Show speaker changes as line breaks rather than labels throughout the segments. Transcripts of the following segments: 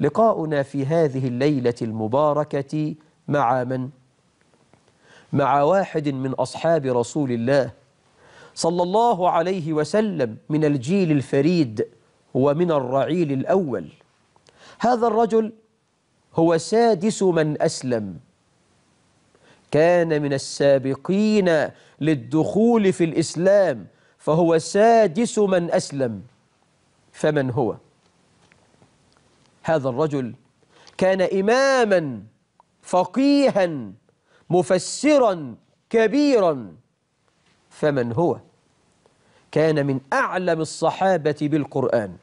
لقاؤنا في هذه الليلة المباركة مع من؟ مع واحد من أصحاب رسول الله صلى الله عليه وسلم من الجيل الفريد ومن الرعيل الأول هذا الرجل هو سادس من أسلم كان من السابقين للدخول في الإسلام فهو سادس من أسلم فمن هو؟ هذا الرجل كان إماما فقيها مفسرا كبيرا فمن هو؟ كان من أعلم الصحابة بالقرآن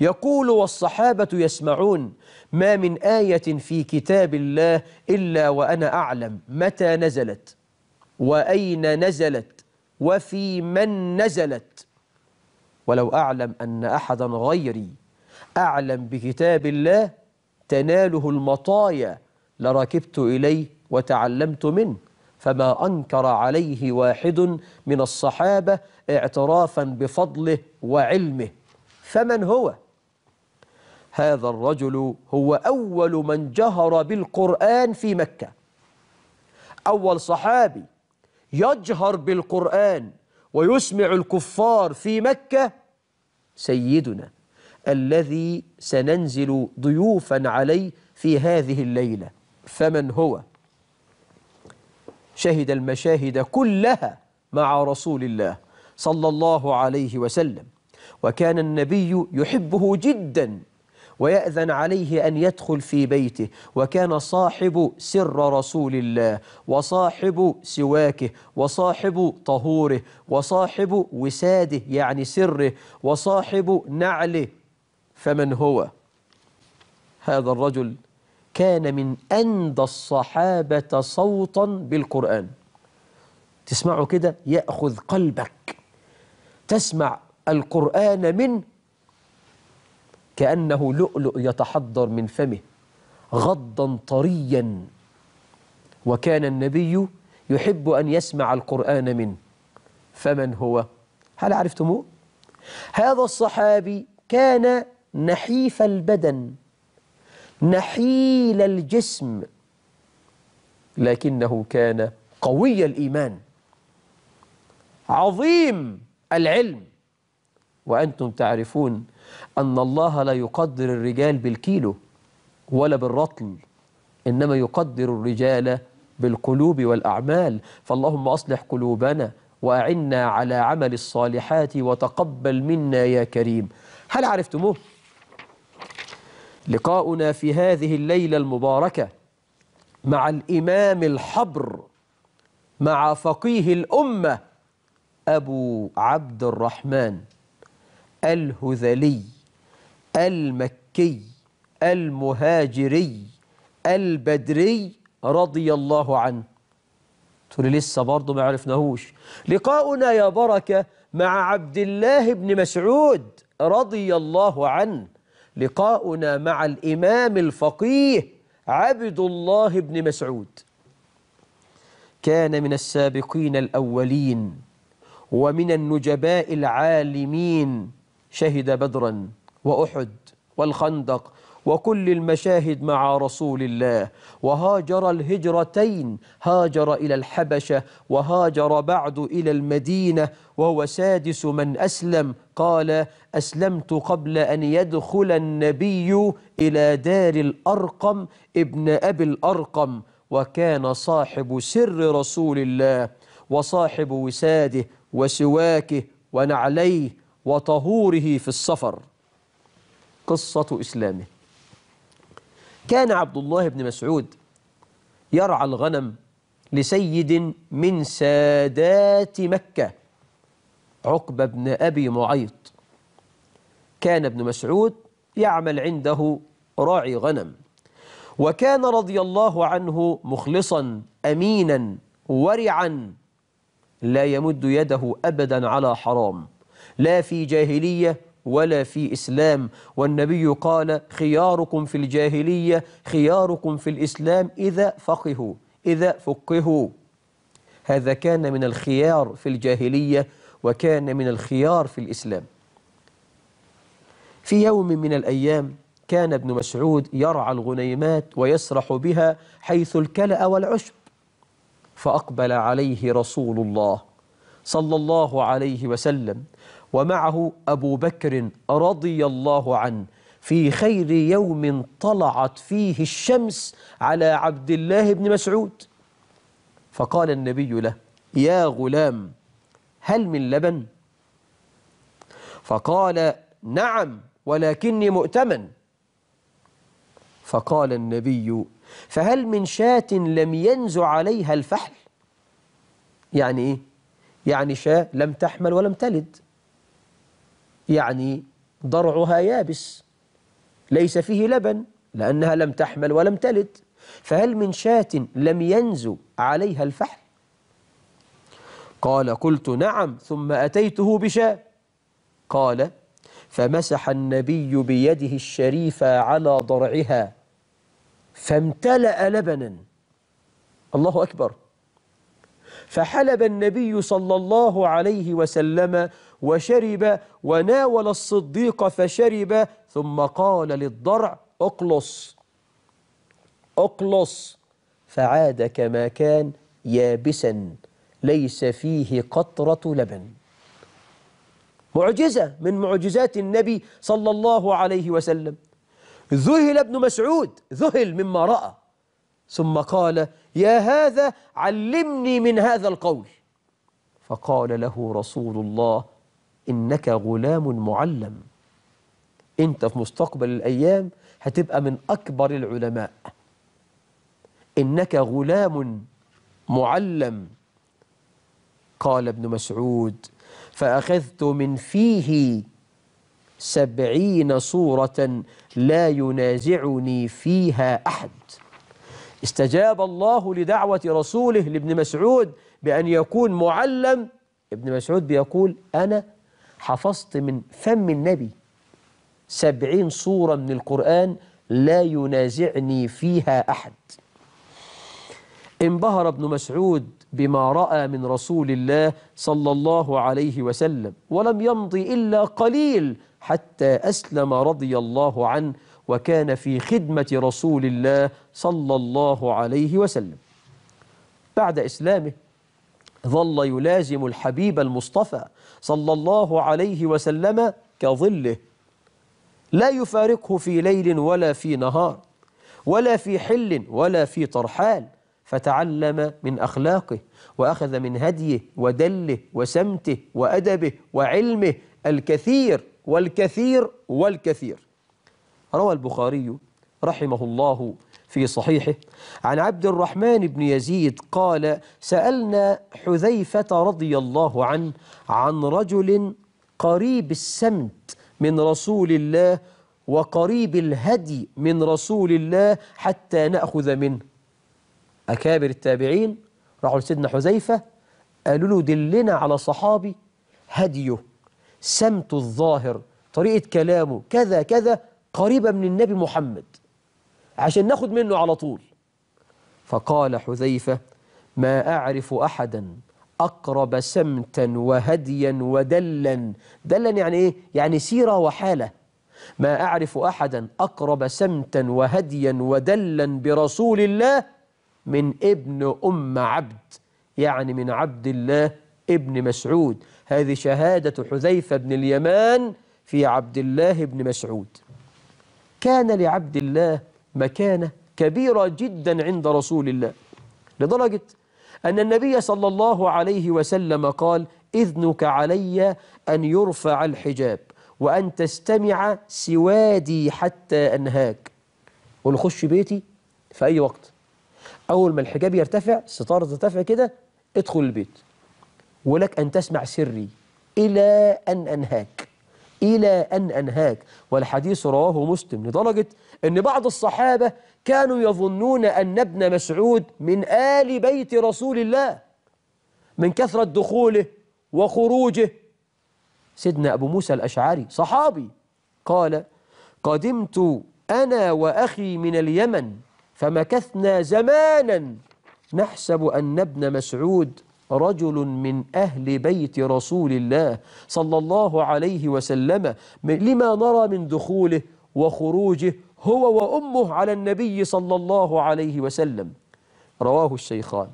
يقول والصحابة يسمعون ما من آية في كتاب الله إلا وأنا أعلم متى نزلت وأين نزلت وفي من نزلت ولو أعلم أن أحدا غيري أعلم بكتاب الله تناله المطايا لركبت إليه وتعلمت منه فما أنكر عليه واحد من الصحابة اعترافا بفضله وعلمه فمن هو؟ هذا الرجل هو أول من جهر بالقرآن في مكة أول صحابي يجهر بالقرآن ويسمع الكفار في مكة سيدنا الذي سننزل ضيوفا عليه في هذه الليلة فمن هو شهد المشاهد كلها مع رسول الله صلى الله عليه وسلم وكان النبي يحبه جدا ويأذن عليه أن يدخل في بيته وكان صاحب سر رسول الله وصاحب سواكه وصاحب طهوره وصاحب وساده يعني سره وصاحب نعله فمن هو هذا الرجل كان من أندى الصحابة صوتا بالقرآن تسمعه كده يأخذ قلبك تسمع القرآن منه كأنه لؤلؤ يتحضر من فمه غضا طريا وكان النبي يحب أن يسمع القرآن منه فمن هو؟ هل عرفتموه؟ هذا الصحابي كان نحيف البدن نحيل الجسم لكنه كان قوي الإيمان عظيم العلم وأنتم تعرفون أن الله لا يقدر الرجال بالكيلو ولا بالرطل إنما يقدر الرجال بالقلوب والأعمال فاللهم أصلح قلوبنا وأعنا على عمل الصالحات وتقبل منا يا كريم هل عرفتموه؟ لقاؤنا في هذه الليلة المباركة مع الإمام الحبر مع فقيه الأمة أبو عبد الرحمن الهذلي المكي المهاجري البدري رضي الله عنه تقول لسه برضه ما عرفناهوش لقاؤنا يا بركة مع عبد الله بن مسعود رضي الله عنه لقاؤنا مع الإمام الفقيه عبد الله بن مسعود كان من السابقين الأولين ومن النجباء العالمين شهد بدرا وأحد والخندق وكل المشاهد مع رسول الله وهاجر الهجرتين هاجر إلى الحبشة وهاجر بعد إلى المدينة وهو سادس من أسلم قال أسلمت قبل أن يدخل النبي إلى دار الأرقم ابن أبي الأرقم وكان صاحب سر رسول الله وصاحب وساده وسواكه ونعليه وطهوره في السفر قصة إسلامه كان عبد الله بن مسعود يرعى الغنم لسيد من سادات مكة عقبة بن أبي معيط كان ابن مسعود يعمل عنده راعي غنم وكان رضي الله عنه مخلصا أمينا ورعا لا يمد يده أبدا على حرام لا في جاهلية ولا في إسلام والنبي قال خياركم في الجاهلية خياركم في الإسلام إذا فقهوا إذا فقهوا هذا كان من الخيار في الجاهلية وكان من الخيار في الإسلام في يوم من الأيام كان ابن مسعود يرعى الغنيمات ويسرح بها حيث الكلأ والعشب فأقبل عليه رسول الله صلى الله عليه وسلم ومعه أبو بكر رضي الله عنه في خير يوم طلعت فيه الشمس على عبد الله بن مسعود فقال النبي له يا غلام هل من لبن؟ فقال نعم ولكني مؤتمن فقال النبي فهل من شاة لم ينز عليها الفحل؟ يعني إيه؟ يعني شاة لم تحمل ولم تلد يعني ضرعها يابس ليس فيه لبن لأنها لم تحمل ولم تلد فهل من شاة لم ينزو عليها الفحل قال قلت نعم ثم أتيته بشاة قال فمسح النبي بيده الشريفة على ضرعها فامتلأ لبنا الله أكبر فحلب النبي صلى الله عليه وسلم وشرب وناول الصديق فشرب ثم قال للضرع اقلص اقلص فعاد كما كان يابسا ليس فيه قطرة لبن معجزة من معجزات النبي صلى الله عليه وسلم ذهل ابن مسعود ذهل مما رأى ثم قال يا هذا علمني من هذا القول فقال له رسول الله إنك غلام معلم أنت في مستقبل الأيام هتبقى من أكبر العلماء إنك غلام معلم قال ابن مسعود فأخذت من فيه سبعين صورة لا ينازعني فيها أحد استجاب الله لدعوة رسوله لابن مسعود بأن يكون معلم ابن مسعود بيقول أنا حفظت من فم النبي سبعين صورة من القرآن لا ينازعني فيها أحد انبهر ابن مسعود بما رأى من رسول الله صلى الله عليه وسلم ولم يمض إلا قليل حتى أسلم رضي الله عنه وكان في خدمة رسول الله صلى الله عليه وسلم بعد إسلامه ظل يلازم الحبيب المصطفى صلى الله عليه وسلم كظله لا يفارقه في ليل ولا في نهار ولا في حل ولا في ترحال فتعلم من أخلاقه وأخذ من هديه ودله وسمته وأدبه وعلمه الكثير والكثير والكثير روى البخاري رحمه الله في صحيحه عن عبد الرحمن بن يزيد قال سألنا حذيفة رضي الله عنه عن رجل قريب السمت من رسول الله وقريب الهدي من رسول الله حتى نأخذ منه أكابر التابعين راحوا لسيدنا حذيفة قالوا له دلنا على صحابي هديه سمت الظاهر طريقة كلامه كذا كذا قريبة من النبي محمد عشان ناخد منه على طول فقال حذيفة ما أعرف أحدا أقرب سمتا وهديا ودلا دلا يعني إيه؟ يعني سيرة وحالة ما أعرف أحدا أقرب سمتا وهديا ودلا برسول الله من ابن أم عبد يعني من عبد الله ابن مسعود هذه شهادة حذيفة بن اليمان في عبد الله بن مسعود كان لعبد الله مكانه كبيرة جدا عند رسول الله لدرجة أن النبي صلى الله عليه وسلم قال إذنك علي أن يرفع الحجاب وأن تستمع سوادي حتى أنهاك ونخش خش بيتي في أي وقت أول ما الحجاب يرتفع الستارة ترتفع كده ادخل البيت ولك أن تسمع سري إلى أن أنهاك إلى أن أنهاك والحديث رواه مسلم لدرجة أن بعض الصحابة كانوا يظنون أن ابن مسعود من آل بيت رسول الله من كثرة دخوله وخروجه سيدنا أبو موسى الأشعري صحابي قال قدمت أنا وأخي من اليمن فمكثنا زمانا نحسب أن ابن مسعود رجل من أهل بيت رسول الله صلى الله عليه وسلم لما نرى من دخوله وخروجه هو وأمه على النبي صلى الله عليه وسلم رواه الشيخان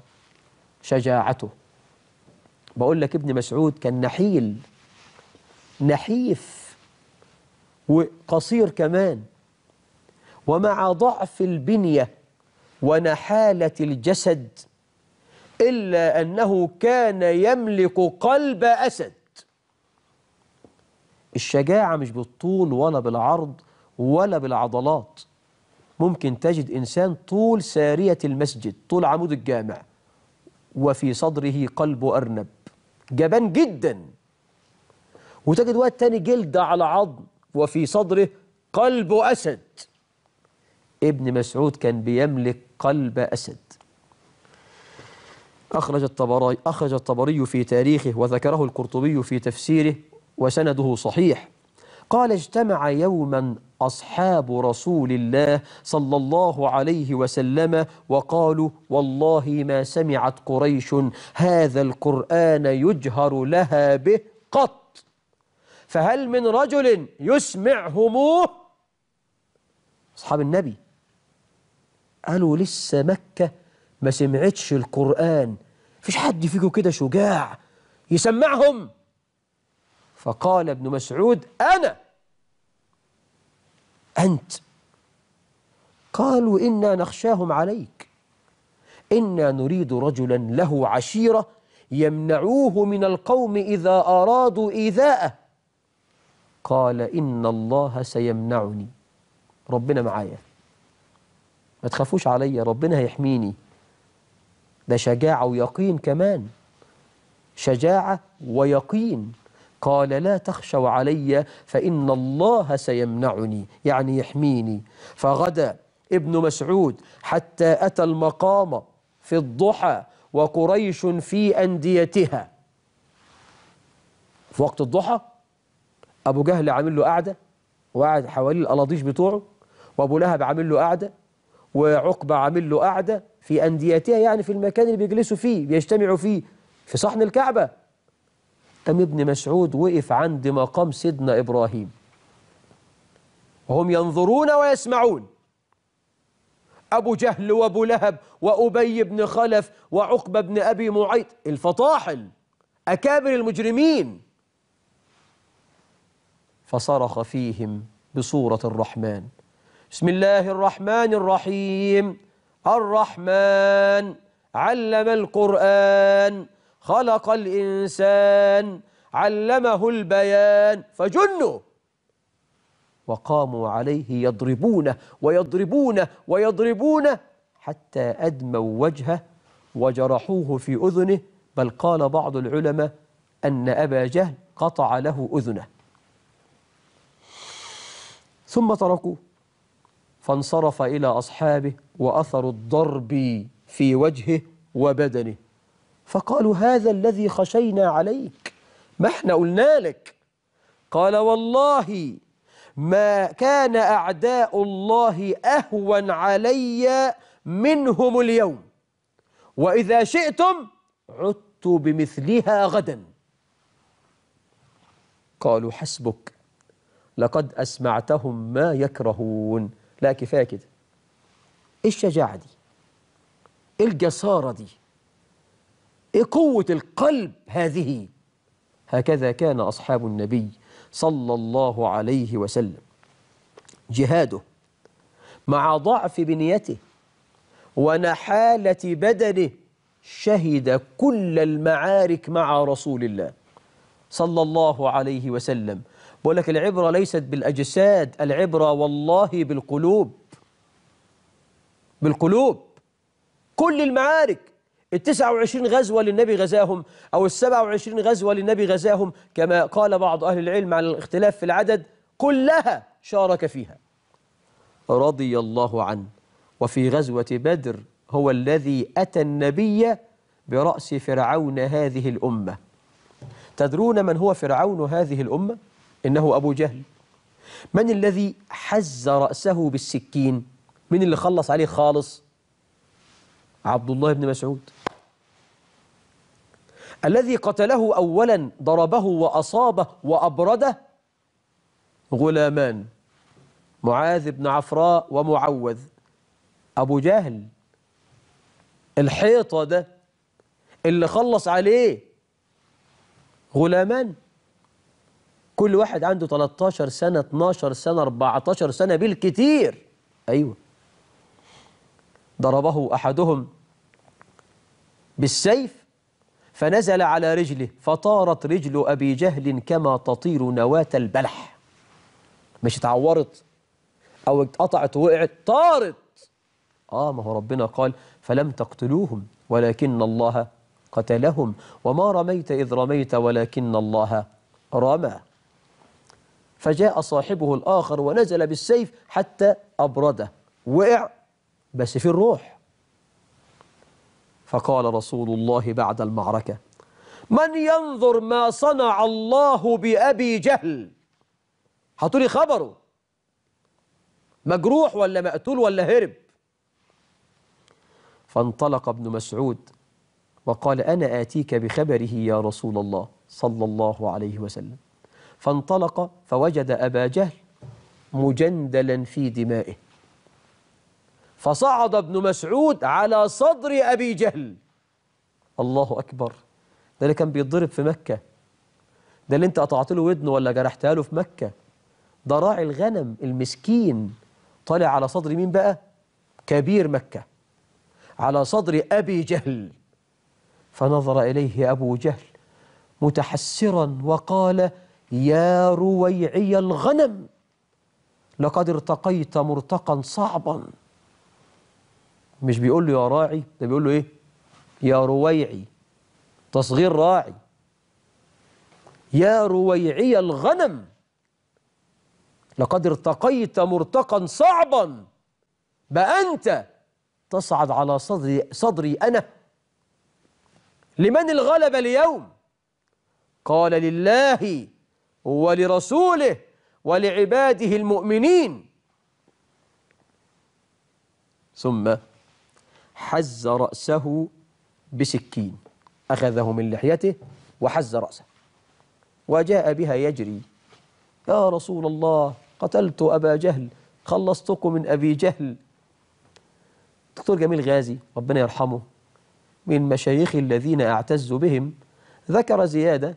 شجاعته بقول لك ابن مسعود كان نحيل نحيف وقصير كمان ومع ضعف البنية ونحالة الجسد إلا أنه كان يملك قلب أسد الشجاعة مش بالطول ولا بالعرض ولا بالعضلات ممكن تجد إنسان طول سارية المسجد طول عمود الجامع وفي صدره قلب أرنب جبان جدا وتجد وقت تاني جلد على عظم وفي صدره قلب أسد ابن مسعود كان بيملك قلب أسد أخرج الطبري, أخرج الطبري في تاريخه وذكره القرطبي في تفسيره وسنده صحيح قال اجتمع يوما أصحاب رسول الله صلى الله عليه وسلم وقالوا والله ما سمعت قريش هذا القرآن يجهر لها به قط فهل من رجل يسمعهموه أصحاب النبي قالوا لسه مكة ما سمعتش القرآن فيش حد فيكم كده شجاع يسمعهم فقال ابن مسعود أنا أنت قالوا إنا نخشاهم عليك إنا نريد رجلا له عشيرة يمنعوه من القوم إذا أرادوا إيذاءه قال إن الله سيمنعني ربنا معايا ما تخافوش عليا ربنا هيحميني ده شجاعة ويقين كمان شجاعة ويقين قال لا تخشوا علي فإن الله سيمنعني يعني يحميني فغدا ابن مسعود حتى أتى المقام في الضحى وقريش في أنديتها في وقت الضحى أبو جهل عامل له قعدة وقعد حوالي الألاضيش بتوعه وأبو لهب عامل له قعدة وعقبة عامل له قعدة في أنديتها يعني في المكان اللي بيجلسوا فيه بيجتمعوا فيه في صحن الكعبة تم ابن مسعود وقف عند مقام سيدنا إبراهيم وهم ينظرون ويسمعون أبو جهل وأبو لهب وأبي بن خلف وعقبة بن أبي معيط الفطاحل أكابر المجرمين فصرخ فيهم بصورة الرحمن بسم الله الرحمن الرحيم الرحمن علم القرآن خلق الإنسان علمه البيان فجنوا وقاموا عليه يضربونه ويضربونه ويضربونه حتى أدموا وجهه وجرحوه في أذنه بل قال بعض العلماء أن أبا جهل قطع له أذنه ثم تركوه فانصرف إلى أصحابه وأثر الضرب في وجهه وبدنه فقالوا هذا الذي خشينا عليك ما احنا قلنا لك قال والله ما كان أعداء الله أهون علي منهم اليوم وإذا شئتم عدت بمثلها غدا قالوا حسبك لقد أسمعتهم ما يكرهون لا كفايه كده ايه الشجاعه دي ايه الجساره دي ايه قوه القلب هذه هكذا كان اصحاب النبي صلى الله عليه وسلم جهاده مع ضعف بنيته ونحاله بدنه شهد كل المعارك مع رسول الله صلى الله عليه وسلم بقول لك العبرة ليست بالأجساد العبرة والله بالقلوب بالقلوب كل المعارك ال 29 غزوة للنبي غزاهم أو ال 27 غزوة للنبي غزاهم كما قال بعض أهل العلم على الاختلاف في العدد كلها شارك فيها رضي الله عنه وفي غزوة بدر هو الذي أتى النبي برأس فرعون هذه الأمة تدرون من هو فرعون هذه الأمة؟ إنه أبو جهل من الذي حز رأسه بالسكين من اللي خلص عليه خالص عبد الله بن مسعود الذي قتله أولا ضربه وأصابه وأبرده غلامان معاذ بن عفراء ومعوذ أبو جهل الحيطة ده اللي خلص عليه غلامان كل واحد عنده 13 سنة 12 سنة 14 سنة بالكتير أيوة ضربه أحدهم بالسيف فنزل على رجله فطارت رجل أبي جهل كما تطير نواة البلح مش اتعورت أو اتقطعت وقعت طارت آه ما هو ربنا قال فلم تقتلوهم ولكن الله قتلهم وما رميت إذ رميت ولكن الله رمى فجاء صاحبه الآخر ونزل بالسيف حتى أبرده وقع بس في الروح فقال رسول الله بعد المعركة من ينظر ما صنع الله بأبي جهل هتقولي خبره مجروح ولا مقتول ولا هرب فانطلق ابن مسعود وقال أنا آتيك بخبره يا رسول الله صلى الله عليه وسلم فانطلق فوجد أبا جهل مجندلا في دمائه فصعد ابن مسعود على صدر أبي جهل الله أكبر ده اللي كان بيتضرب في مكة ده اللي انت قطعت له ودنه ولا جرحتها له في مكة ده راعي الغنم المسكين طالع على صدر مين بقى كبير مكة على صدر أبي جهل فنظر إليه أبو جهل متحسرا وقال يا رويعي الغنم لقد ارتقيت مرتقا صعبا مش بيقول له يا راعي ده بيقول له ايه يا رويعي تصغير راعي يا رويعي الغنم لقد ارتقيت مرتقا صعبا بأنت تصعد على صدري, صدري أنا لمن الغلبة اليوم قال لله ولرسوله ولعباده المؤمنين ثم حز رأسه بسكين أخذه من لحيته وحز رأسه وجاء بها يجري يا رسول الله قتلت أبا جهل خلصتك من أبي جهل دكتور جميل غازي ربنا يرحمه من مشايخ الذين أعتز بهم ذكر زيادة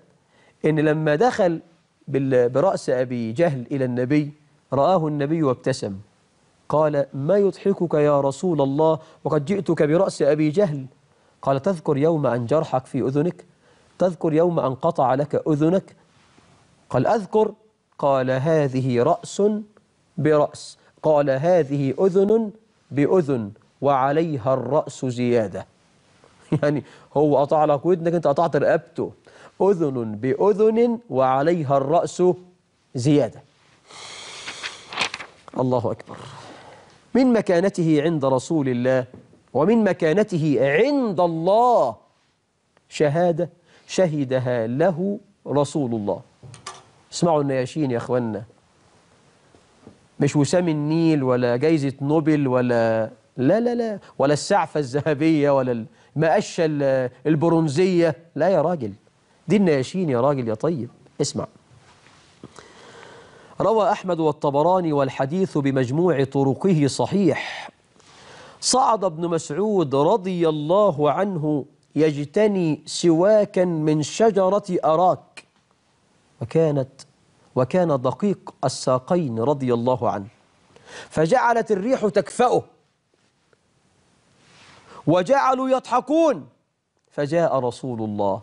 إن لما دخل برأس أبي جهل إلى النبي رآه النبي وابتسم قال ما يضحكك يا رسول الله وقد جئتك برأس أبي جهل قال تذكر يوم أن جرحك في أذنك تذكر يوم أن قطع لك أذنك قال أذكر قال هذه رأس برأس قال هذه أذن بأذن وعليها الرأس زيادة يعني هو قطع لك ودنك أنت قطعت رقبته أذن بأذن وعليها الرأس زيادة الله أكبر من مكانته عند رسول الله ومن مكانته عند الله شهادة شهدها له رسول الله اسمعوا النياشين يا أخوانا مش وسام النيل ولا جايزة نوبل ولا لا لا لا ولا السعفة الذهبية ولا المقشة البرونزية لا يا راجل دي الناشين يا راجل يا طيب اسمع روى أحمد والطبراني والحديث بمجموع طرقه صحيح صعد ابن مسعود رضي الله عنه يجتني سواكا من شجرة أراك وكانت وكان دقيق الساقين رضي الله عنه فجعلت الريح تكفأه وجعلوا يضحكون فجاء رسول الله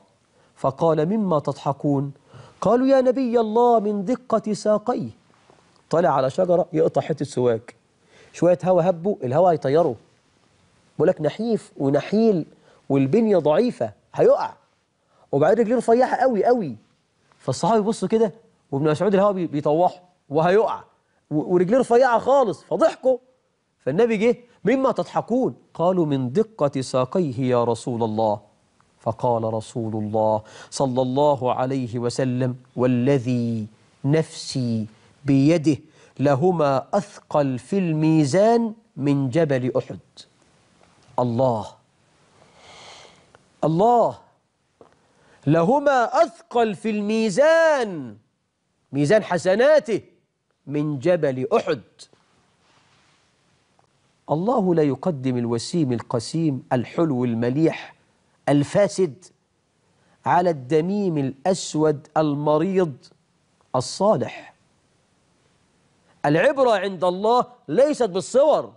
فقال مما تضحكون قالوا يا نبي الله من دقة ساقيه طلع على شجرة يقطع حتة سواك شوية هوا هبوا الهوا هيطيره بقول لك نحيف ونحيل والبنية ضعيفة هيقع وبعدين رجليه رفيعة قوي قوي فالصحابة يبصوا كده وابن مسعود الهوا بيطوحه وهيقع ورجليه رفيعة خالص فضحكوا فالنبي جه مما تضحكون قالوا من دقة ساقيه يا رسول الله فقال رسول الله صلى الله عليه وسلم والذي نفسي بيده لهما أثقل في الميزان من جبل أحد الله الله لهما أثقل في الميزان ميزان حسناته من جبل أحد الله لا يقدم الوسيم القسيم الحلو المليح الفاسد على الدميم الأسود المريض الصالح العبرة عند الله ليست بالصور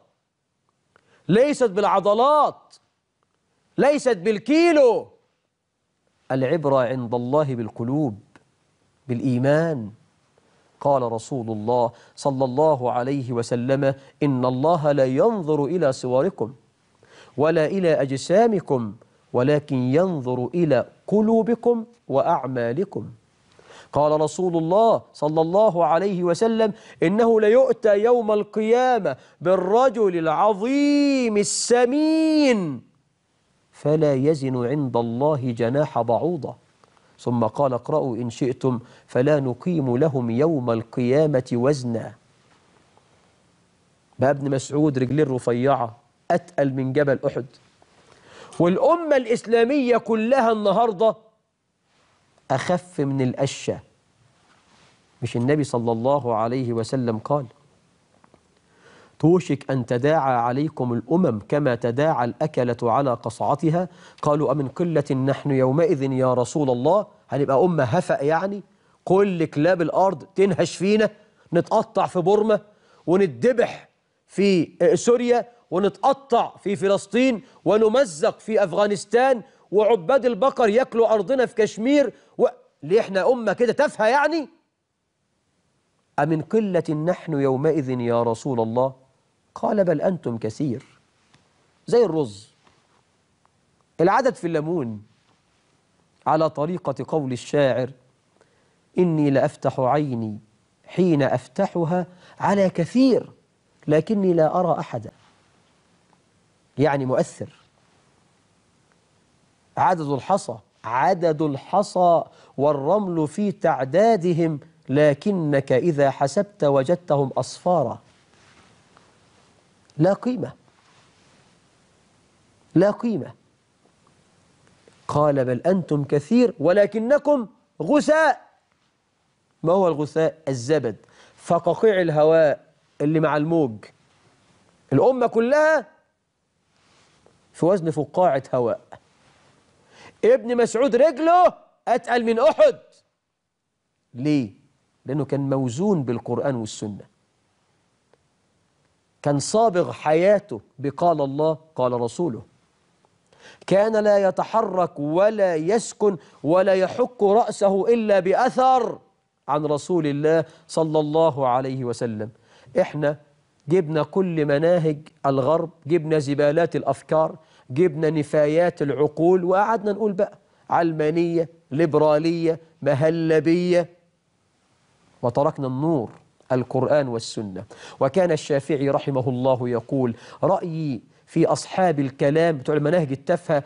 ليست بالعضلات ليست بالكيلو العبرة عند الله بالقلوب بالإيمان قال رسول الله صلى الله عليه وسلم إن الله لا ينظر إلى صوركم ولا إلى أجسامكم ولكن ينظر إلى قلوبكم وأعمالكم قال رسول الله صلى الله عليه وسلم إنه ليؤتى يوم القيامة بالرجل العظيم السمين فلا يزن عند الله جناح بعوضة ثم قال اقرأوا إن شئتم فلا نقيم لهم يوم القيامة وزنا بقى ابن مسعود رجلين رفيعة أتقل من جبل أحد والأمة الإسلامية كلها النهاردة أخف من الأشة مش النبي صلى الله عليه وسلم قال توشك أن تداعى عليكم الأمم كما تداعى الأكلة على قصعتها قالوا أمن قلة نحن يومئذ يا رسول الله هنبقى أمة هفأ يعني كل كلاب الأرض تنهش فينا نتقطع في بورما وندبح في سوريا ونتقطع في فلسطين ونمزق في أفغانستان وعباد البقر ياكلوا أرضنا في كشمير و... ليه احنا أمة كده تافهة يعني أمن قلة نحن يومئذ يا رسول الله قال بل أنتم كثير زي الرز العدد في الليمون على طريقة قول الشاعر إني لأفتح عيني حين أفتحها على كثير لكني لا أرى أحدا يعني مؤثر عدد الحصى عدد الحصى والرمل في تعدادهم لكنك إذا حسبت وجدتهم أصفارا لا قيمة لا قيمة قال بل أنتم كثير ولكنكم غثاء ما هو الغثاء الزبد فققيع الهواء اللي مع الموج الأمة كلها في وزن فقاعة هواء ابن مسعود رجله أتقل من أحد ليه؟ لأنه كان موزون بالقرآن والسنة كان صابغ حياته بقال الله قال رسوله كان لا يتحرك ولا يسكن ولا يحك رأسه إلا بأثر عن رسول الله صلى الله عليه وسلم إحنا جبنا كل مناهج الغرب جبنا زبالات الأفكار جبنا نفايات العقول وقعدنا نقول بقى علمانية ليبرالية مهلبية وتركنا النور القرآن والسنة وكان الشافعي رحمه الله يقول رأيي في أصحاب الكلام بتوع المناهج التافهة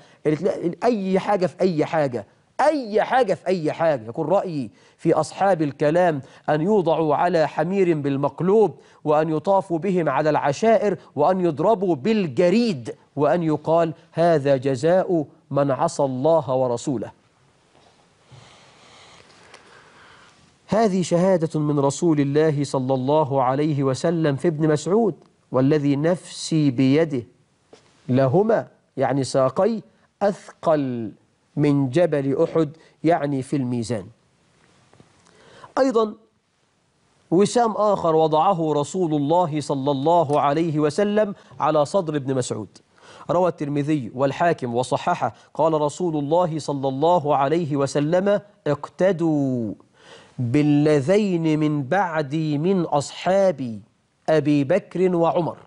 أي حاجة في أي حاجة أي حاجة في أي حاجة يكون رأيي في أصحاب الكلام أن يوضعوا على حمير بالمقلوب وأن يطافوا بهم على العشائر وأن يضربوا بالجريد وأن يقال هذا جزاء من عصى الله ورسوله هذه شهادة من رسول الله صلى الله عليه وسلم في ابن مسعود والذي نفسي بيده لهما يعني ساقي أثقل من جبل أحد يعني في الميزان أيضا وسام آخر وضعه رسول الله صلى الله عليه وسلم على صدر ابن مسعود روى الترمذي والحاكم وصححه قال رسول الله صلى الله عليه وسلم اقتدوا بالذين من بعدي من أصحابي أبي بكر وعمر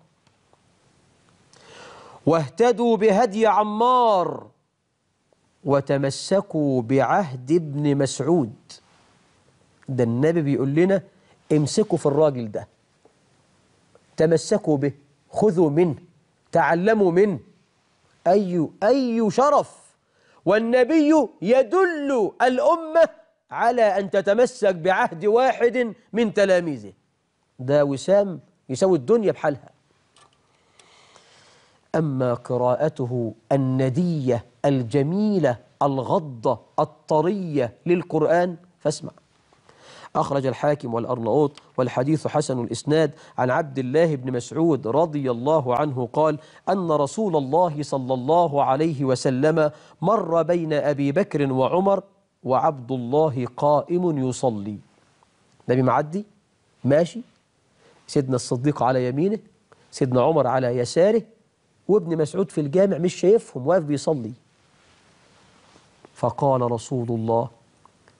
واهتدوا بهدي عمار وتمسكوا بعهد ابن مسعود ده النبي بيقول لنا امسكوا في الراجل ده تمسكوا به خذوا منه تعلموا منه أي أي شرف والنبي يدل الأمة على أن تتمسك بعهد واحد من تلاميذه ده وسام يساوي الدنيا بحالها أما قراءته الندية الجميلة الغضة الطرية للقرآن فاسمع أخرج الحاكم والأرناؤوط والحديث حسن الإسناد عن عبد الله بن مسعود رضي الله عنه قال أن رسول الله صلى الله عليه وسلم مر بين أبي بكر وعمر وعبد الله قائم يصلي نبي معدي ماشي سيدنا الصديق على يمينه سيدنا عمر على يساره وابن مسعود في الجامع مش شايفهم واقف بيصلي فقال رسول الله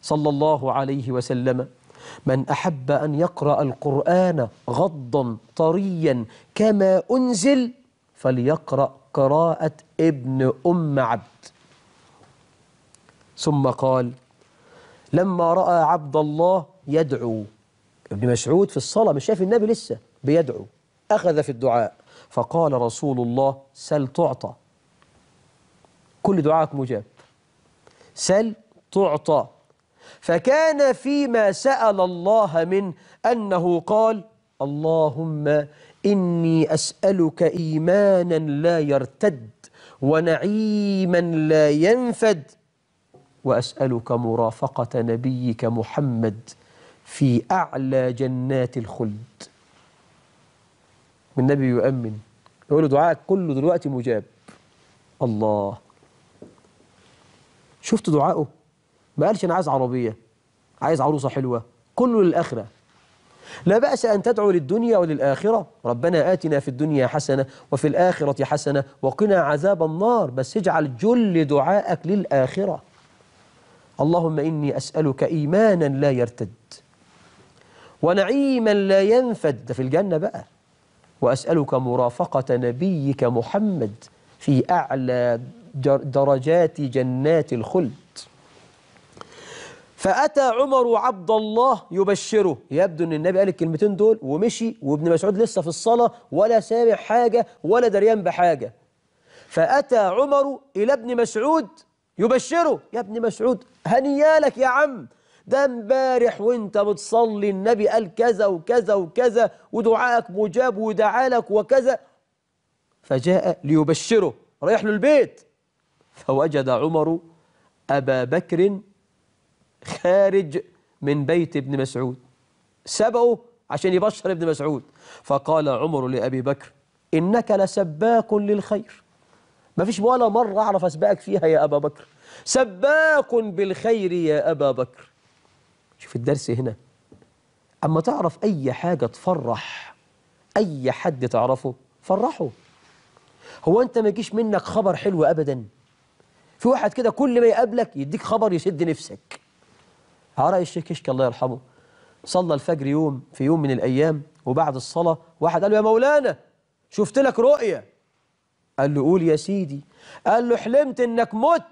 صلى الله عليه وسلم من أحب أن يقرأ القرآن غضا طريا كما أنزل فليقرأ قراءة ابن أم عبد ثم قال لما رأى عبد الله يدعو ابن مسعود في الصلاة مش شايف النبي لسه بيدعو أخذ في الدعاء فقال رسول الله سل تعطى كل دعاءك مجاب سل تعطى فكان فيما سأل الله من أنه قال اللهم إني أسألك إيمانا لا يرتد ونعيما لا ينفد وأسألك مرافقة نبيك محمد في أعلى جنات الخلد والنبي يؤمن يقول له دعاءك كله دلوقتي مجاب الله شفت دعائه ما قالش أنا عايز عربية عايز عروسة حلوة كله للآخرة لا بأس أن تدعو للدنيا وللآخرة ربنا آتنا في الدنيا حسنة وفي الآخرة حسنة وقنا عذاب النار بس اجعل جل دعائك للآخرة اللهم إني أسألك إيمانا لا يرتد ونعيما لا ينفد ده في الجنة بقى وأسألك مرافقة نبيك محمد في أعلى درجات جنات الخلد فأتى عمر عبد الله يبشره يبدو أن النبي قال الكلمتين دول ومشي وابن مسعود لسه في الصلاة ولا سامع حاجة ولا دريان بحاجة فأتى عمر إلى ابن مسعود يبشره يا ابن مسعود هنيالك يا عم ده امبارح وانت بتصلي النبي قال كذا وكذا وكذا ودعائك مجاب ودعالك وكذا فجاء ليبشره رايح له البيت فوجد عمر أبا بكر خارج من بيت ابن مسعود سبقه عشان يبشر ابن مسعود فقال عمر لأبي بكر إنك لسباق للخير ما فيش ولا مرة أعرف أسبقك فيها يا أبا بكر سباق بالخير يا أبا بكر شوف الدرس هنا أما تعرف أي حاجة تفرح أي حد تعرفه فرحه هو أنت ما يجيش منك خبر حلو أبداً في واحد كده كل ما يقابلك يديك خبر يسد نفسك راي الشيخ كشك الله يرحمه صلى الفجر يوم في يوم من الأيام وبعد الصلاة واحد قال له يا مولانا شفت لك رؤية قال له قول يا سيدي قال له حلمت انك مت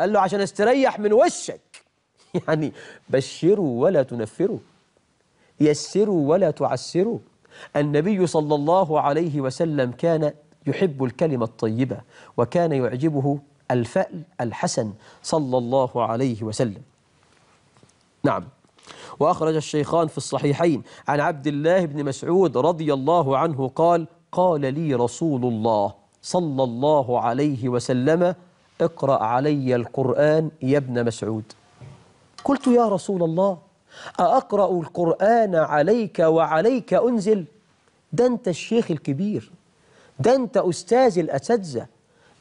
قال له عشان استريح من وشك يعني بشروا ولا تنفروا يسروا ولا تعسروا النبي صلى الله عليه وسلم كان يحب الكلمة الطيبة وكان يعجبه الفأل الحسن صلى الله عليه وسلم نعم وأخرج الشيخان في الصحيحين عن عبد الله بن مسعود رضي الله عنه قال قال لي رسول الله صلى الله عليه وسلم اقرأ علي القرآن يا ابن مسعود قلت يا رسول الله أقرأ القرآن عليك وعليك أنزل ده أنت الشيخ الكبير ده أنت أستاذ الأساتذة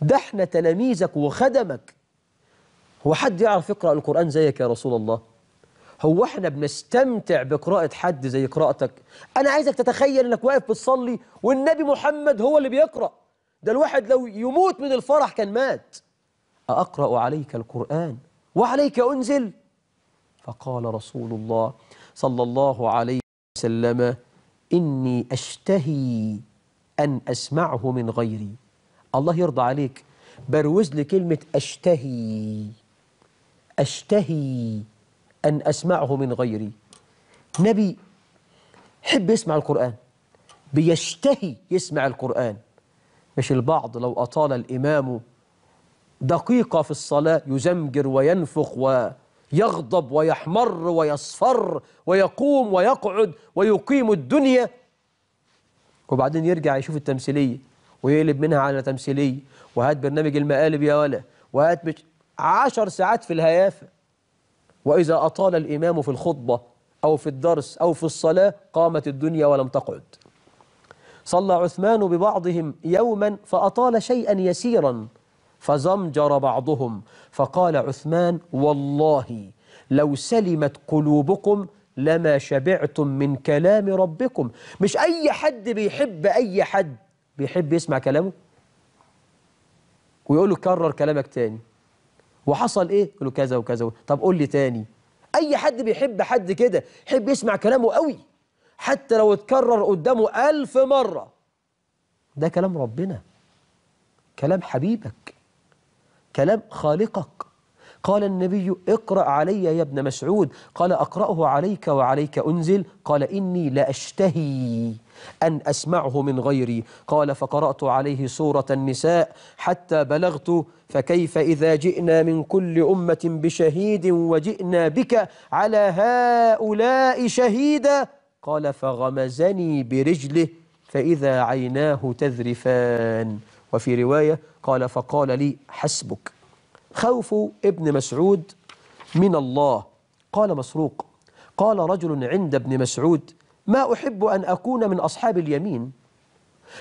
دحن تلاميذك وخدمك هو حد يعرف يقرأ القرآن زيك يا رسول الله هو احنا بنستمتع بقراءة حد زي قراءتك أنا عايزك تتخيل أنك واقف بتصلي والنبي محمد هو اللي بيقرأ ده الواحد لو يموت من الفرح كان مات أقرأ عليك القرآن وعليك أنزل فقال رسول الله صلى الله عليه وسلم إني أشتهي أن أسمعه من غيري الله يرضى عليك بروز لي كلمة أشتهي أشتهي أن أسمعه من غيري نبي حب يسمع القرآن بيشتهي يسمع القرآن مش البعض لو أطال الإمام دقيقة في الصلاة يزمجر وينفخ ويغضب ويحمر ويصفر ويقوم ويقعد ويقيم الدنيا وبعدين يرجع يشوف التمثيلية ويقلب منها على تمثيلية وهات برنامج المقالب يا ولا وهات مش عشر ساعات في الهيافة وإذا أطال الإمام في الخطبة أو في الدرس أو في الصلاة قامت الدنيا ولم تقعد صلى عثمان ببعضهم يوما فأطال شيئا يسيرا فزمجر بعضهم فقال عثمان والله لو سلمت قلوبكم لما شبعتم من كلام ربكم مش أي حد بيحب أي حد بيحب يسمع كلامه ويقول له كرر كلامك تاني وحصل ايه يقول له كذا وكذا طب قول لي تاني اي حد بيحب حد كده يحب يسمع كلامه قوي حتى لو اتكرر قدامه ألف مرة ده كلام ربنا كلام حبيبك كلام خالقك قال النبي اقرأ علي يا ابن مسعود قال أقرأه عليك وعليك أنزل قال إني لأشتهي أن أسمعه من غيري قال فقرأت عليه سورة النساء حتى بلغت فكيف إذا جئنا من كل أمة بشهيد وجئنا بك على هؤلاء شهيدا قال فغمزني برجله فإذا عيناه تذرفان وفي رواية قال فقال لي حسبك خوف ابن مسعود من الله قال مسروق قال رجل عند ابن مسعود ما أحب أن أكون من أصحاب اليمين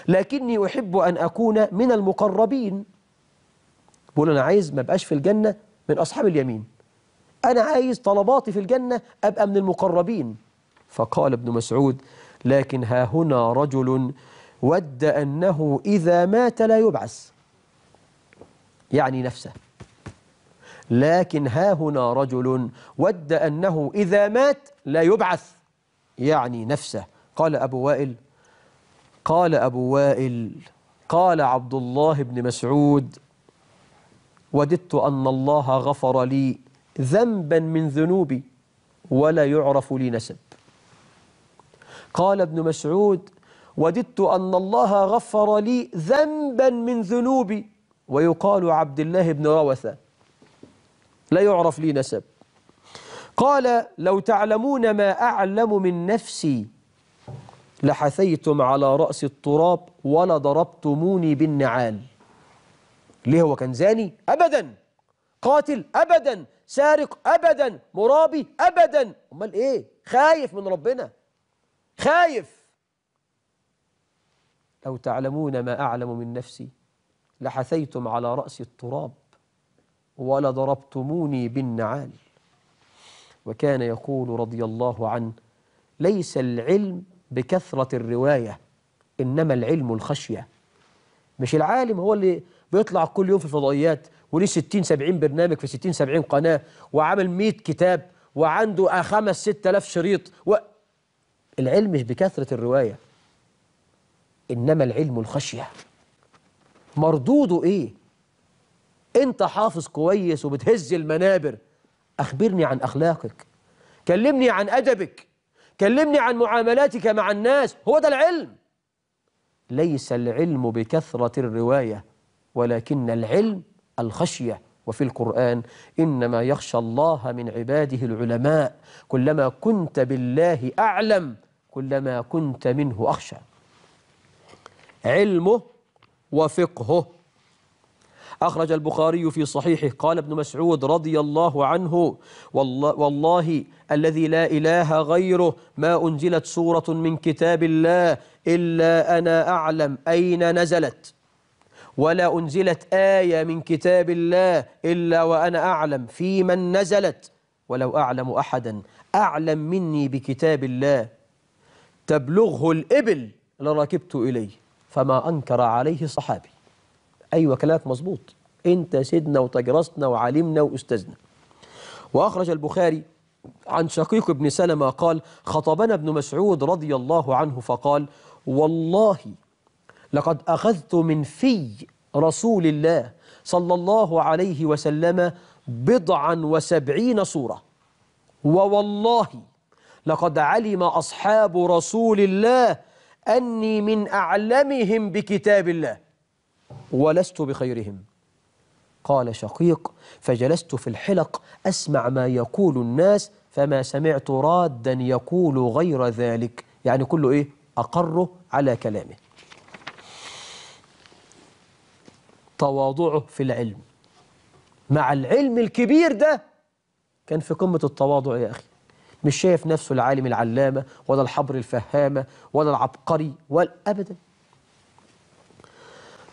لكني أحب أن أكون من المقربين بقول أنا عايز ما أبقاش في الجنة من أصحاب اليمين أنا عايز طلباتي في الجنة أبقى من المقربين فقال ابن مسعود لكن ها هنا رجل ود أنه إذا مات لا يبعث يعني نفسه لكن ها هنا رجل ود أنه إذا مات لا يبعث يعني نفسه قال أبو وائل قال أبو وائل قال عبد الله بن مسعود وددت أن الله غفر لي ذنبا من ذنوبي ولا يعرف لي نسب قال ابن مسعود وددت أن الله غفر لي ذنبا من ذنوبي ويقال عبد الله بن روثة لا يعرف لي نسب قال لو تعلمون ما أعلم من نفسي لحثيتم على رأس التراب ولا ضربتموني بالنعال ليه هو كان زاني أبدا قاتل أبدا سارق أبدا مرابي أبدا أمال إيه خايف من ربنا خايف لو تعلمون ما أعلم من نفسي لحثيتم على رأس التراب ولا ضربتموني بالنعال وكان يقول رضي الله عنه ليس العلم بكثرة الرواية إنما العلم الخشية مش العالم هو اللي بيطلع كل يوم في الفضائيات وليه 60 70 برنامج في 60 70 قناة وعامل 100 كتاب وعنده آه خمس 6000 شريط و... العلم مش بكثرة الرواية إنما العلم الخشية مردوده إيه؟ أنت حافظ كويس وبتهز المنابر أخبرني عن أخلاقك كلمني عن أدبك كلمني عن معاملاتك مع الناس هو ده العلم ليس العلم بكثرة الرواية ولكن العلم الخشية وفي القرآن إنما يخشى الله من عباده العلماء كلما كنت بالله أعلم كلما كنت منه أخشى علمه وفقهه أخرج البخاري في صحيحه قال ابن مسعود رضي الله عنه والله, والله الذي لا إله غيره ما أنزلت سورة من كتاب الله إلا أنا أعلم أين نزلت ولا أنزلت آية من كتاب الله إلا وأنا أعلم في من نزلت ولو أعلم أحدا أعلم مني بكتاب الله تبلغه الإبل لركبت إليه فما أنكر عليه صحابي أيوة كلامك مظبوط أنت سيدنا وتجرسنا وعلمنا وأستاذنا وأخرج البخاري عن شقيق بن سلمة قال خطبنا ابن مسعود رضي الله عنه فقال والله لقد أخذت من في رسول الله صلى الله عليه وسلم بضعا وسبعين صورة ووالله لقد علم أصحاب رسول الله أني من أعلمهم بكتاب الله ولست بخيرهم قال شقيق فجلست في الحلق أسمع ما يقول الناس فما سمعت رادا يقول غير ذلك يعني كله إيه أقره على كلامه تواضعه في العلم مع العلم الكبير ده كان في قمة التواضع يا أخي مش شايف نفسه العالم العلامة ولا الحبر الفهامة ولا العبقري ولا أبدا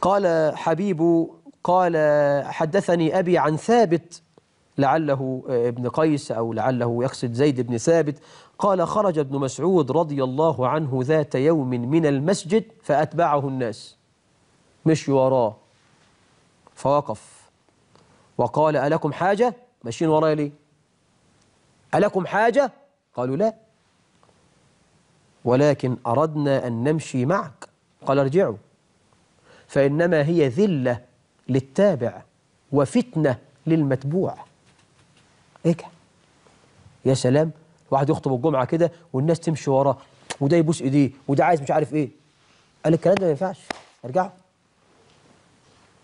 قال حبيب قال حدثني أبي عن ثابت لعله آه، ابن قيس أو لعله يقصد زيد بن ثابت قال خرج ابن مسعود رضي الله عنه ذات يوم من المسجد فأتبعه الناس مش وراه فوقف وقال ألكم حاجة ماشيين ورايا ليه ألكم حاجة قالوا لا ولكن أردنا أن نمشي معك قال ارجعوا فإنما هي ذلة للتابع وفتنة للمتبوع اجع يا سلام واحد يخطب الجمعة كده والناس تمشي وراه وده يبوس ايديه وده عايز مش عارف ايه قال الكلام ده ما ينفعش ارجعوا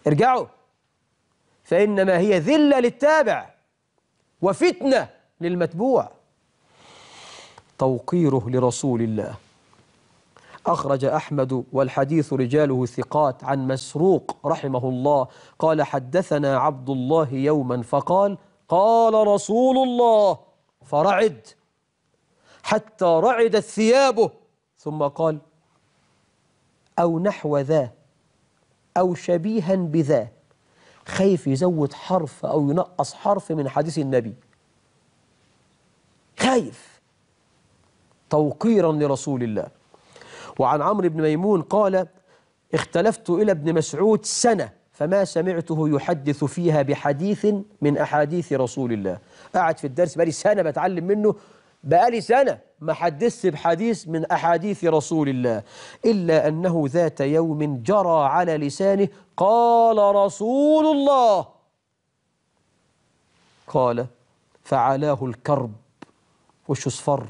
ارجعوا فإنما هي ذلة للتابع وفتنة للمتبوع توقيره لرسول الله أخرج أحمد والحديث رجاله ثقات عن مسروق رحمه الله قال حدثنا عبد الله يوما فقال قال رسول الله فرعد حتى رعدت ثيابه ثم قال أو نحو ذا أو شبيها بذا خايف يزود حرف أو ينقص حرف من حديث النبي خايف توقيرا لرسول الله وعن عمرو بن ميمون قال اختلفت إلى ابن مسعود سنة فما سمعته يحدث فيها بحديث من أحاديث رسول الله قعد في الدرس بقالي سنة بتعلم منه بقالي سنة ما حدثت بحديث من أحاديث رسول الله إلا أنه ذات يوم جرى على لسانه قال رسول الله قال فعلاه الكرب وشه صفر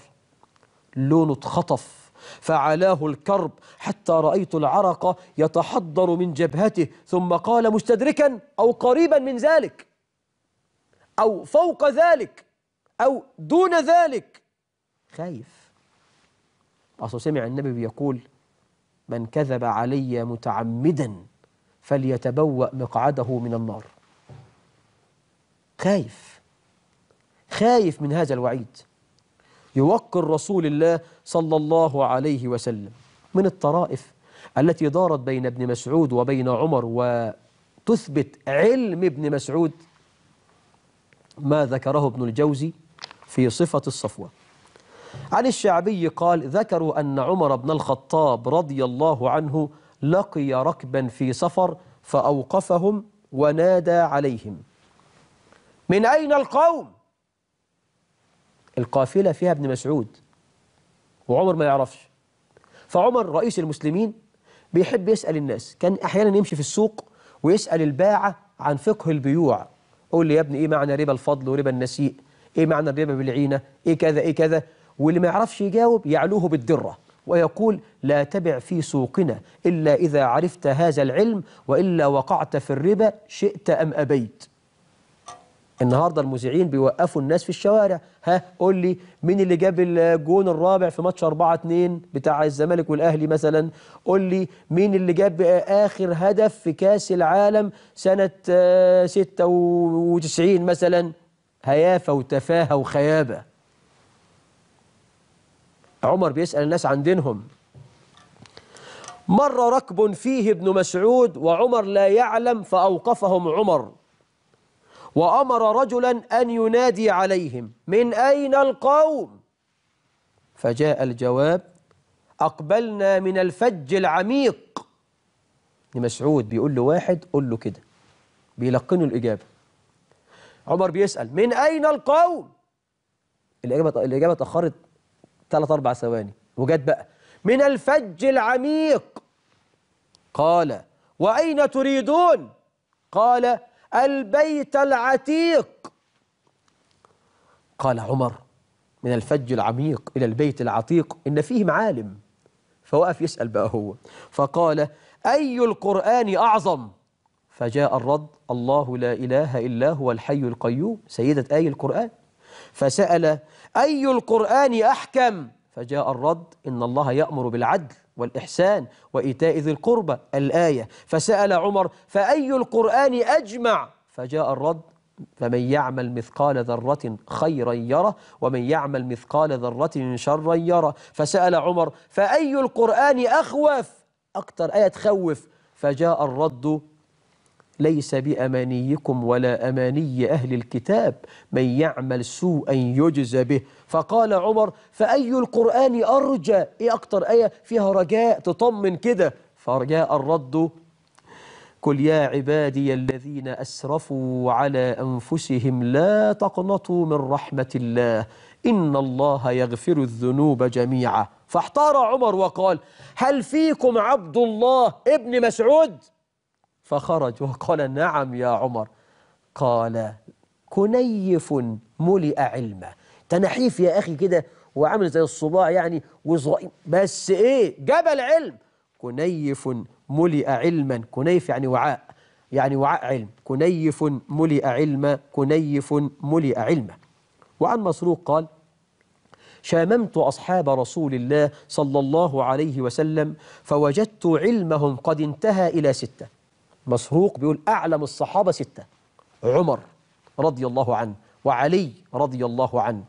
لونه اتخطف فعلاه الكرب حتى رأيت العرق يتحضر من جبهته ثم قال مستدركا أو قريبا من ذلك أو فوق ذلك أو دون ذلك خايف أصل سمع النبي بيقول من كذب علي متعمدا فليتبوأ مقعده من النار خايف خايف من هذا الوعيد يوقر رسول الله صلى الله عليه وسلم من الطرائف التي دارت بين ابن مسعود وبين عمر وتثبت علم ابن مسعود ما ذكره ابن الجوزي في صفة الصفوة عن الشعبي قال ذكروا أن عمر بن الخطاب رضي الله عنه لقي ركبا في سفر فأوقفهم ونادى عليهم من أين القوم القافلة فيها ابن مسعود وعمر ما يعرفش فعمر رئيس المسلمين بيحب يسأل الناس كان أحيانا يمشي في السوق ويسأل الباعة عن فقه البيوع قول لي يا ابني إيه معنى ربا الفضل وربا النسيء إيه معنى الربا بالعينة إيه كذا إيه كذا واللي ما يعرفش يجاوب يعلوه بالدرة ويقول لا تبع في سوقنا إلا إذا عرفت هذا العلم وإلا وقعت في الربا شئت أم أبيت النهارده المذيعين بيوقفوا الناس في الشوارع ها قول لي مين اللي جاب الجون الرابع في ماتش 4 2 بتاع الزمالك والاهلي مثلا قول لي مين اللي جاب اخر هدف في كاس العالم سنه 96 آه، مثلا هيافه وتفاهه وخيابه عمر بيسال الناس عن دينهم مر ركب فيه ابن مسعود وعمر لا يعلم فاوقفهم عمر وأمر رجلا أن ينادي عليهم من أين القوم فجاء الجواب أقبلنا من الفج العميق لمسعود بيقول له واحد قول له كده بيلقنه الإجابة عمر بيسأل من أين القوم الإجابة, الإجابة تأخرت ثلاث أربع ثواني وجت بقى من الفج العميق قال وأين تريدون قال البيت العتيق قال عمر من الفج العميق إلى البيت العتيق إن فيه معالم فوقف يسأل بقى هو فقال أي القرآن أعظم فجاء الرد الله لا إله إلا هو الحي القيوم سيدة آي القرآن فسأل أي القرآن أحكم فجاء الرد إن الله يأمر بالعدل والإحسان وإيتاء ذي القربى الآية فسأل عمر فأي القرآن أجمع فجاء الرد فمن يعمل مثقال ذرة خيرا يره ومن يعمل مثقال ذرة شرا يره فسأل عمر فأي القرآن أخوف أكتر آية تخوف فجاء الرد ليس بأمانيكم ولا أماني أهل الكتاب من يعمل سوءا يجزى به فقال عمر فأي القرآن أرجى إيه أكتر آية فيها رجاء تطمن كده فرجاء الرد قل يا عبادي الذين أسرفوا على أنفسهم لا تقنطوا من رحمة الله إن الله يغفر الذنوب جميعا فاحتار عمر وقال هل فيكم عبد الله ابن مسعود؟ فخرج وقال نعم يا عمر قال كنيف ملئ علما تنحيف يا أخي كده وعامل زي الصباع يعني وزغيم بس إيه جبل علم كنيف ملئ علما كنيف يعني وعاء يعني وعاء علم كنيف ملئ علما كنيف ملئ علما وعن مسروق قال شاممت أصحاب رسول الله صلى الله عليه وسلم فوجدت علمهم قد انتهى إلى ستة مسروق بيقول أعلم الصحابة ستة عمر رضي الله عنه وعلي رضي الله عنه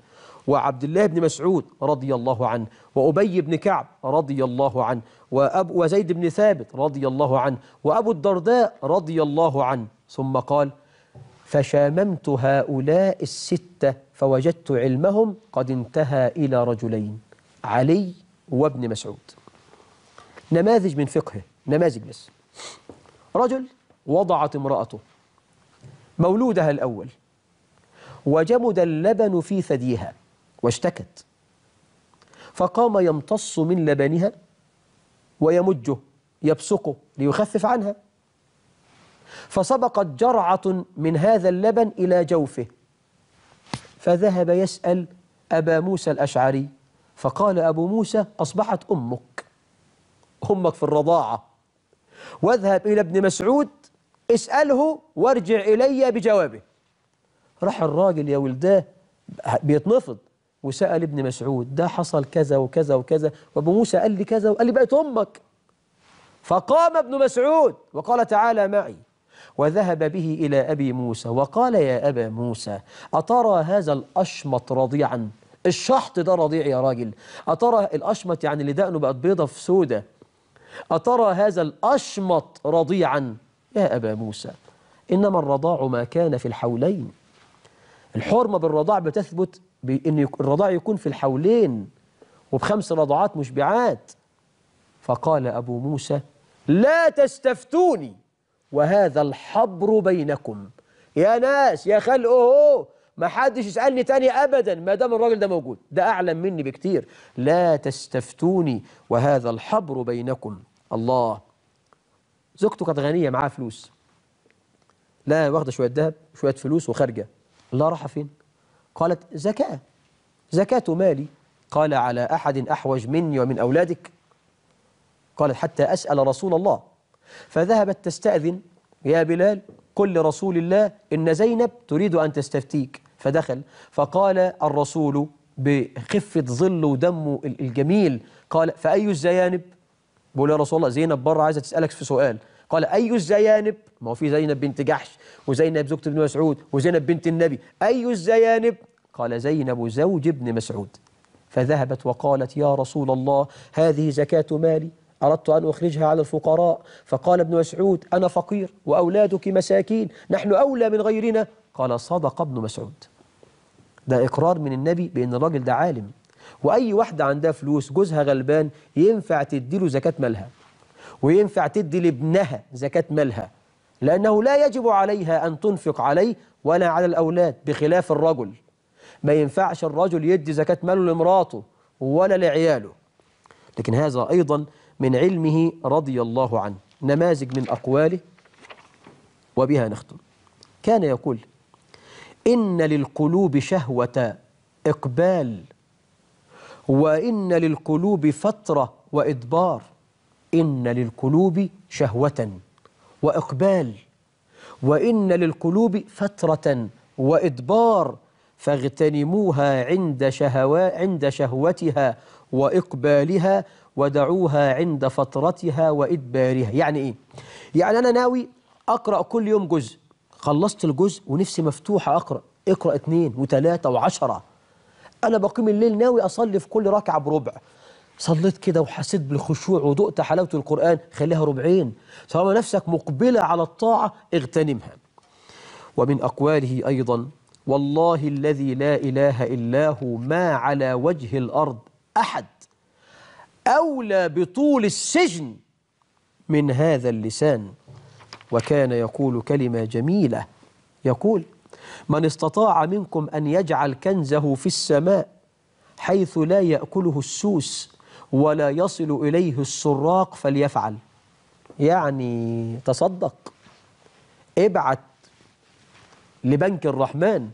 وعبد الله بن مسعود رضي الله عنه وأبي بن كعب رضي الله عنه وأب وزيد بن ثابت رضي الله عنه وأبو الدرداء رضي الله عنه ثم قال فشاممت هؤلاء الستة فوجدت علمهم قد انتهى إلى رجلين علي وابن مسعود نماذج من فقهه نماذج بس رجل وضعت امرأته مولودها الأول وجمد اللبن في ثديها واشتكت فقام يمتص من لبنها ويمجه يبصقه ليخفف عنها فسبقت جرعة من هذا اللبن إلى جوفه فذهب يسأل أبا موسى الأشعري فقال أبو موسى أصبحت أمك أمك في الرضاعة واذهب إلى ابن مسعود اسأله وارجع إلي بجوابه راح الراجل يا ولداه بيتنفض وسأل ابن مسعود ده حصل كذا وكذا وكذا وابو موسى قال لي كذا وقال لي بقت أمك فقام ابن مسعود وقال تعالى معي وذهب به إلى أبي موسى وقال يا أبا موسى أترى هذا الأشمط رضيعا الشحط ده رضيع يا راجل أترى الأشمط يعني اللي دقنه بقت بيضة في سودة أترى هذا الأشمط رضيعا يا أبا موسى إنما الرضاع ما كان في الحولين الحرمة بالرضاع بتثبت بأن الرضاع يكون في الحولين وبخمس رضعات مشبعات فقال أبو موسى لا تستفتوني وهذا الحبر بينكم يا ناس يا خلق ما حدش يسألني تاني أبدا ما دام الراجل ده موجود ده أعلم مني بكتير لا تستفتوني وهذا الحبر بينكم الله زوجته كانت غنية معاها فلوس لا واخدة شوية ذهب شوية فلوس وخارجة الله راح فين قالت زكاة زكاة مالي قال على أحد أحوج مني ومن أولادك قالت حتى أسأل رسول الله فذهبت تستأذن يا بلال قل لرسول الله إن زينب تريد أن تستفتيك فدخل فقال الرسول بخفة ظله ودمه الجميل قال فأي الزيانب بقول يا رسول الله زينب بره عايزة تسألك في سؤال قال أي الزيانب ما هو في زينب بنت جحش وزينب زوجة ابن مسعود وزينب بنت النبي أي الزيانب قال زينب زوج ابن مسعود فذهبت وقالت يا رسول الله هذه زكاة مالي أردت أن أخرجها على الفقراء فقال ابن مسعود أنا فقير وأولادك مساكين نحن أولى من غيرنا قال صدق ابن مسعود ده إقرار من النبي بأن الراجل ده عالم وأي واحدة عندها فلوس جوزها غلبان ينفع تديله زكاة مالها وينفع تدي لابنها زكاة مالها لأنه لا يجب عليها أن تنفق عليه ولا على الأولاد بخلاف الرجل ما ينفعش الرجل يدي زكاة ماله لمراته ولا لعياله لكن هذا أيضا من علمه رضي الله عنه نماذج من أقواله وبها نختم كان يقول إن للقلوب شهوة إقبال وإن للقلوب فترة وإدبار إن للقلوب شهوة وإقبال وإن للقلوب فترة وإدبار فاغتنموها عند, شهوا عند شهوتها وإقبالها ودعوها عند فترتها وإدبارها يعني إيه؟ يعني أنا ناوي أقرأ كل يوم جزء خلصت الجزء ونفسي مفتوحة أقرأ اقرأ اثنين وثلاثة وعشرة أنا بقيم الليل ناوي أصلي في كل ركعة بربع صليت كده وحسيت بالخشوع ودقت حلاوة القرآن خليها ربعين طالما نفسك مقبلة على الطاعة اغتنمها ومن أقواله أيضا والله الذي لا إله إلا هو ما على وجه الأرض أحد أولى بطول السجن من هذا اللسان وكان يقول كلمة جميلة يقول من استطاع منكم أن يجعل كنزه في السماء حيث لا يأكله السوس ولا يصل إليه السراق فليفعل يعني تصدق ابعت لبنك الرحمن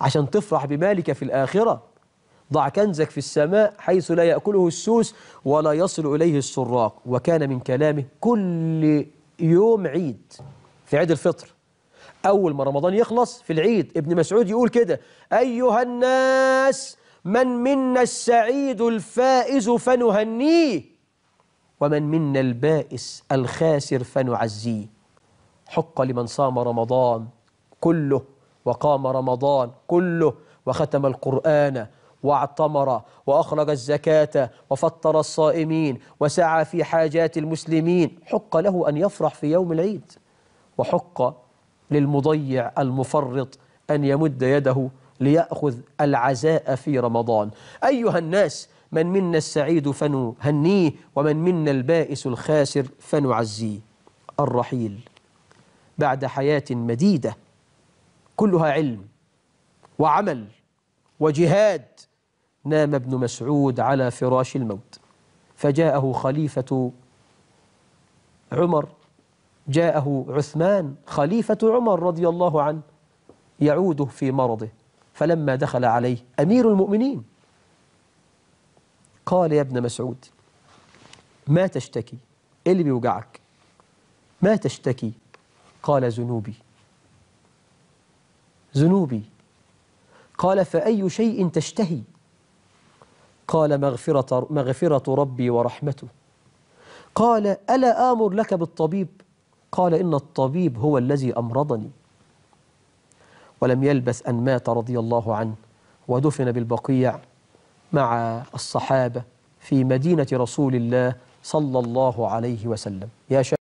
عشان تفرح بمالك في الآخرة ضع كنزك في السماء حيث لا يأكله السوس ولا يصل إليه السراق وكان من كلامه كل يوم عيد في عيد الفطر أول ما رمضان يخلص في العيد ابن مسعود يقول كده أيها الناس من منا السعيد الفائز فنهنيه ومن منا البائس الخاسر فنعزيه حق لمن صام رمضان كله وقام رمضان كله وختم القرآن واعتمر وأخرج الزكاة وفطر الصائمين وسعى في حاجات المسلمين حق له أن يفرح في يوم العيد وحق للمضيع المفرط أن يمد يده ليأخذ العزاء في رمضان أيها الناس من منا السعيد فنهنيه ومن منا البائس الخاسر فنعزيه الرحيل بعد حياة مديدة كلها علم وعمل وجهاد نام ابن مسعود على فراش الموت فجاءه خليفة عمر جاءه عثمان خليفة عمر رضي الله عنه يعوده في مرضه فلما دخل عليه أمير المؤمنين قال يا ابن مسعود ما تشتكي إيه اللي بيوجعك ما تشتكي قال ذنوبي ذنوبي قال فأي شيء تشتهي قال مغفرة, مغفرة ربي ورحمته قال ألا آمر لك بالطبيب قال إن الطبيب هو الذي أمرضني ولم يلبث أن مات رضي الله عنه ودفن بالبقيع مع الصحابة في مدينة رسول الله صلى الله عليه وسلم يا